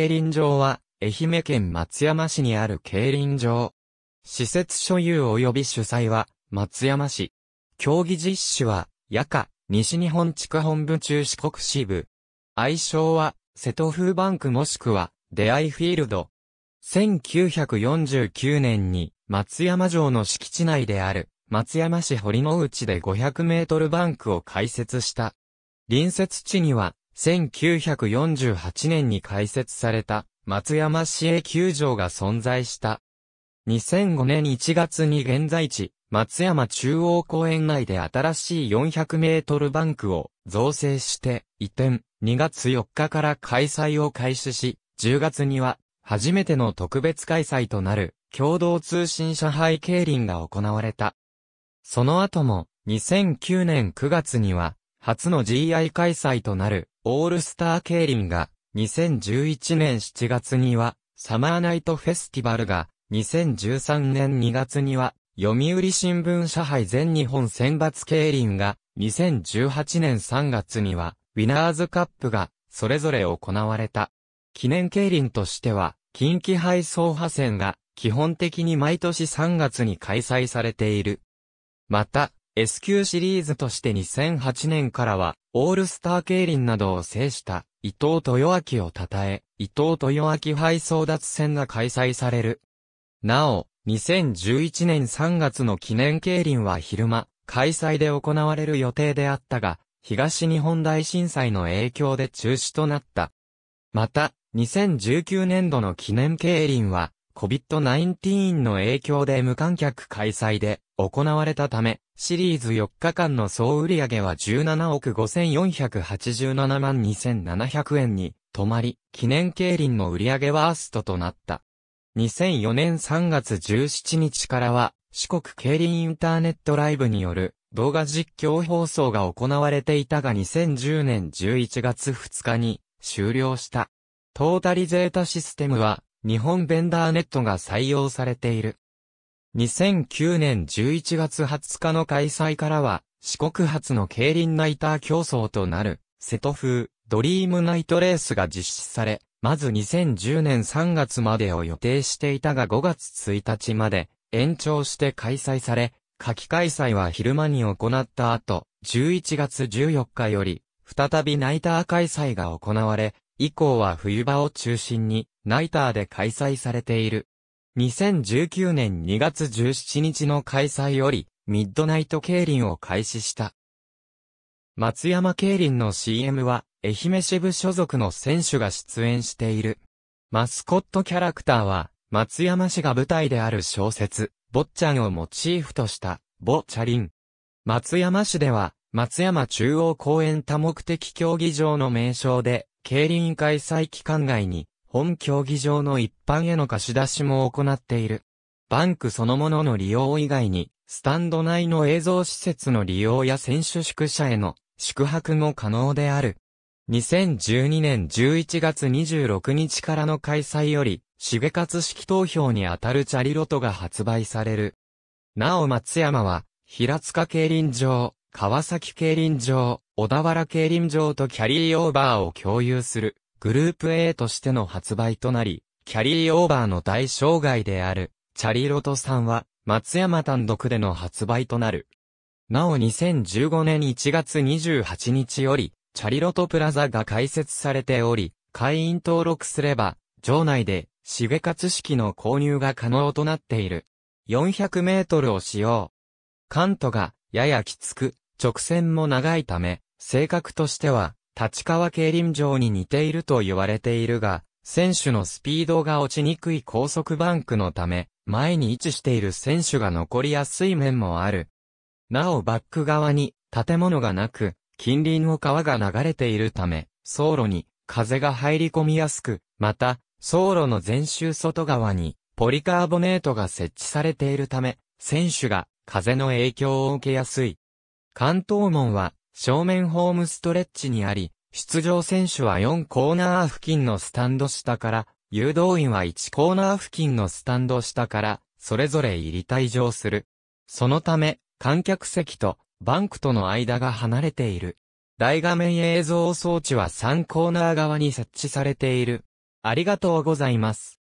競輪場は、愛媛県松山市にある競輪場。施設所有及び主催は、松山市。競技実施は、夜間、西日本地区本部中四国支部。愛称は、瀬戸風バンクもしくは、出会いフィールド。1949年に、松山城の敷地内である、松山市堀之内で500メートルバンクを開設した。隣接地には、1948年に開設された松山市営球場が存在した。2005年1月に現在地、松山中央公園内で新しい400メートルバンクを造成して移転、2月4日から開催を開始し、10月には初めての特別開催となる共同通信社配競輪が行われた。その後も2009年9月には初の GI 開催となる、オールスター競輪が、2011年7月には、サマーナイトフェスティバルが、2013年2月には、読売新聞社杯全日本選抜競輪が、2018年3月には、ウィナーズカップが、それぞれ行われた。記念競輪としては、近畿杯総派戦が、基本的に毎年3月に開催されている。また、S 級シリーズとして2008年からは、オールスター競輪などを制した伊藤豊明を称え、伊藤豊明杯争奪戦が開催される。なお、2011年3月の記念競輪は昼間、開催で行われる予定であったが、東日本大震災の影響で中止となった。また、2019年度の記念競輪は、COVID-19 の影響で無観客開催で行われたため、シリーズ4日間の総売上は17億5487万2700円に止まり、記念競輪の売上ワーストとなった。2004年3月17日からは、四国競輪インターネットライブによる動画実況放送が行われていたが2010年11月2日に終了した。トータリゼータシステムは日本ベンダーネットが採用されている。2009年11月20日の開催からは、四国発の競輪ナイター競争となる、瀬戸風、ドリームナイトレースが実施され、まず2010年3月までを予定していたが5月1日まで延長して開催され、夏季開催は昼間に行った後、11月14日より、再びナイター開催が行われ、以降は冬場を中心にナイターで開催されている。2019年2月17日の開催より、ミッドナイト競輪を開始した。松山競輪の CM は、愛媛支部所属の選手が出演している。マスコットキャラクターは、松山市が舞台である小説、坊ちゃんをモチーフとした、坊チャリン。松山市では、松山中央公園多目的競技場の名称で、競輪開催期間外に、本競技場の一般への貸し出しも行っている。バンクそのものの利用以外に、スタンド内の映像施設の利用や選手宿舎への宿泊も可能である。2012年11月26日からの開催より、重勝式投票にあたるチャリロトが発売される。なお松山は、平塚競輪場、川崎競輪場、小田原競輪場とキャリーオーバーを共有するグループ A としての発売となり、キャリーオーバーの大障害である、チャリロトさんは、松山単独での発売となる。なお2015年1月28日より、チャリロトプラザが開設されており、会員登録すれば、場内で、シゲカツ式の購入が可能となっている。400メートルを使用。カントが、ややきつく、直線も長いため、性格としては、立川競輪場に似ていると言われているが、選手のスピードが落ちにくい高速バンクのため、前に位置している選手が残りやすい面もある。なおバック側に建物がなく、近隣を川が流れているため、走路に風が入り込みやすく、また、走路の全周外側にポリカーボネートが設置されているため、選手が風の影響を受けやすい。関東門は正面ホームストレッチにあり、出場選手は4コーナー付近のスタンド下から、誘導員は1コーナー付近のスタンド下から、それぞれ入り退場する。そのため、観客席とバンクとの間が離れている。大画面映像装置は3コーナー側に設置されている。ありがとうございます。